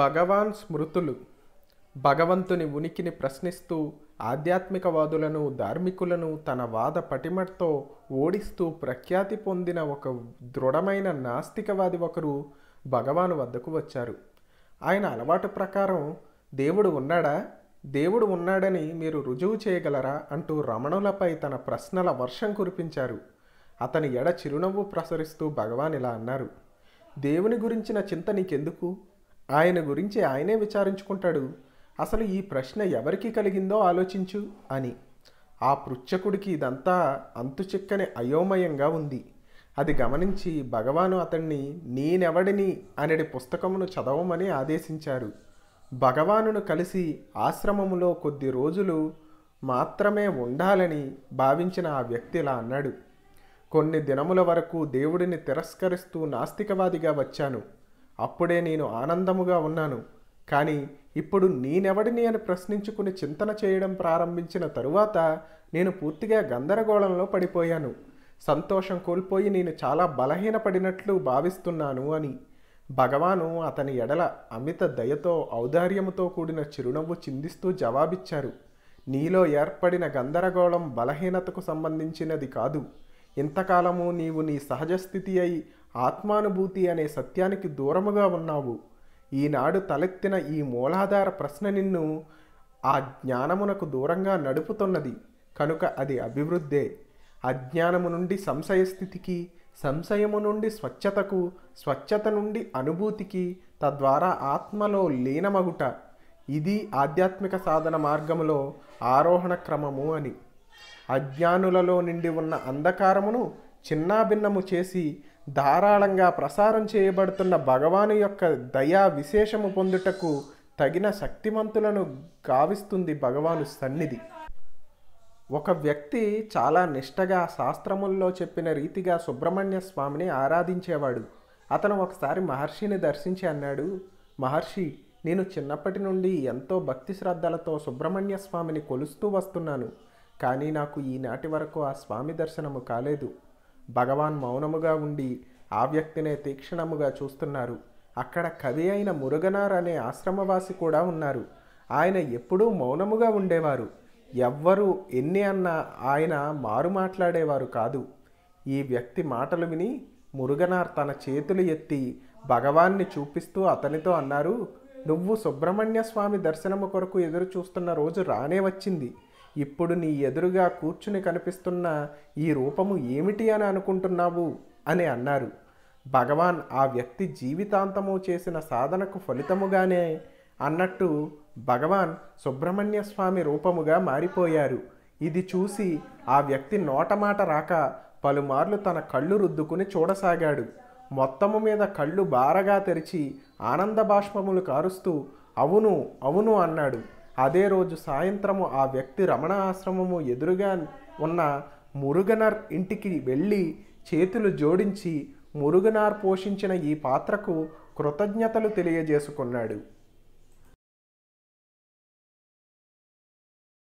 భగవాన్ స్మృతులు భగవంతుని ఉనికిని ప్రశ్నిస్తూ ఆధ్యాత్మికవాదులను ధార్మికులను తన వాద పటిమట్తో ఓడిస్తూ ప్రఖ్యాతి పొందిన ఒక దృఢమైన నాస్తికవాది ఒకరు భగవాను వద్దకు వచ్చారు ఆయన అలవాటు ప్రకారం దేవుడు ఉన్నాడా దేవుడు ఉన్నాడని మీరు రుజువు చేయగలరా అంటూ రమణులపై తన ప్రశ్నల వర్షం కురిపించారు అతని ఎడ చిరునవ్వు ప్రసరిస్తూ భగవాన్ ఇలా అన్నారు దేవుని గురించిన చింత నీకెందుకు ఆయన గురించి ఆయనే విచారించుకుంటాడు అసలు ఈ ప్రశ్న ఎవరికి కలిగిందో ఆలోచించు అని ఆ పృచ్చకుడికి ఇదంతా అంతుచిక్కని అయోమయంగా ఉంది అది గమనించి భగవాను అతన్ని నేనెవడిని అనేది పుస్తకమును చదవమని ఆదేశించారు భగవానును కలిసి ఆశ్రమములో కొద్ది రోజులు మాత్రమే ఉండాలని భావించిన ఆ వ్యక్తి ఇలా అన్నాడు కొన్ని దినముల వరకు దేవుడిని తిరస్కరిస్తూ నాస్తికవాదిగా వచ్చాను అప్పుడే నేను ఆనందముగా ఉన్నాను కానీ ఇప్పుడు నేనెవడిని అని ప్రశ్నించుకుని చింతన చేయడం ప్రారంభించిన తరువాత నేను పూర్తిగా గందరగోళంలో పడిపోయాను సంతోషం కోల్పోయి నేను చాలా బలహీనపడినట్లు భావిస్తున్నాను అని భగవాను అతని ఎడల అమిత దయతో ఔదార్యముతో కూడిన చిరునవ్వు చిందిస్తూ జవాబిచ్చారు నీలో ఏర్పడిన గందరగోళం బలహీనతకు సంబంధించినది కాదు ఇంతకాలము నీవు నీ సహజ స్థితి అయి ఆత్మానుభూతి అనే సత్యానికి దూరముగా ఉన్నావు ఈనాడు తలెత్తిన ఈ మూలాధార ప్రశ్న నిన్ను ఆ జ్ఞానమునకు దూరంగా నడుపుతున్నది కనుక అది అభివృద్ధే అజ్ఞానము నుండి సంశయ స్థితికి సంశయము నుండి స్వచ్ఛతకు స్వచ్ఛత నుండి అనుభూతికి తద్వారా ఆత్మలో లీనమగుట ఇది ఆధ్యాత్మిక సాధన మార్గములో ఆరోహణ క్రమము అని అజ్ఞానులలో నిండి ఉన్న అంధకారమును చిన్నాభిన్నము చేసి ధారాళంగా ప్రసారం చేయబడుతున్న భగవాను యొక్క దయా విశేషము పొందుటకు తగిన శక్తిమంతులను గావిస్తుంది భగవాను సన్నిధి ఒక వ్యక్తి చాలా నిష్టగా శాస్త్రముల్లో చెప్పిన రీతిగా సుబ్రహ్మణ్య స్వామిని ఆరాధించేవాడు అతను ఒకసారి మహర్షిని దర్శించి అన్నాడు మహర్షి నేను చిన్నప్పటి నుండి ఎంతో భక్తి శ్రద్ధలతో సుబ్రహ్మణ్య స్వామిని కొలుస్తూ వస్తున్నాను కానీ నాకు ఈనాటి వరకు ఆ స్వామి దర్శనము కాలేదు భగవాన్ మౌనముగా ఉండి ఆ వ్యక్తినే తీక్షణముగా చూస్తున్నారు అక్కడ కవి అయిన మురుగనార్ అనే ఆశ్రమవాసి కూడా ఉన్నారు ఆయన ఎప్పుడూ మౌనముగా ఉండేవారు ఎవ్వరు ఎన్ని అన్నా ఆయన మారు మాట్లాడేవారు కాదు ఈ వ్యక్తి మాటలు విని మురుగనార్ తన చేతులు ఎత్తి భగవాన్ని చూపిస్తూ అతనితో అన్నారు నువ్వు సుబ్రహ్మణ్య స్వామి దర్శనము కొరకు ఎదురు చూస్తున్న రోజు రానే వచ్చింది ఇప్పుడు నీ ఎదురుగా కూర్చుని కనిపిస్తున్న ఈ రూపము ఏమిటి అని అనుకుంటున్నావు అని అన్నారు భగవాన్ ఆ వ్యక్తి జీవితాంతము చేసిన సాధనకు ఫలితముగానే అన్నట్టు భగవాన్ సుబ్రహ్మణ్య స్వామి రూపముగా మారిపోయారు ఇది చూసి ఆ వ్యక్తి నోటమాట రాక పలుమార్లు తన కళ్ళు రుద్దుకుని చూడసాగాడు మొత్తము మీద కళ్ళు బారగా తెరిచి ఆనంద బాష్పములు కారుస్తూ అవును అవును అన్నాడు అదే రోజు సాయంత్రము ఆ వ్యక్తి రమణ ఆశ్రమము ఎదురుగా ఉన్న మురుగనర్ ఇంటికి వెళ్ళి చేతులు జోడించి మురుగనార్ పోషించిన ఈ పాత్రకు కృతజ్ఞతలు తెలియజేసుకున్నాడు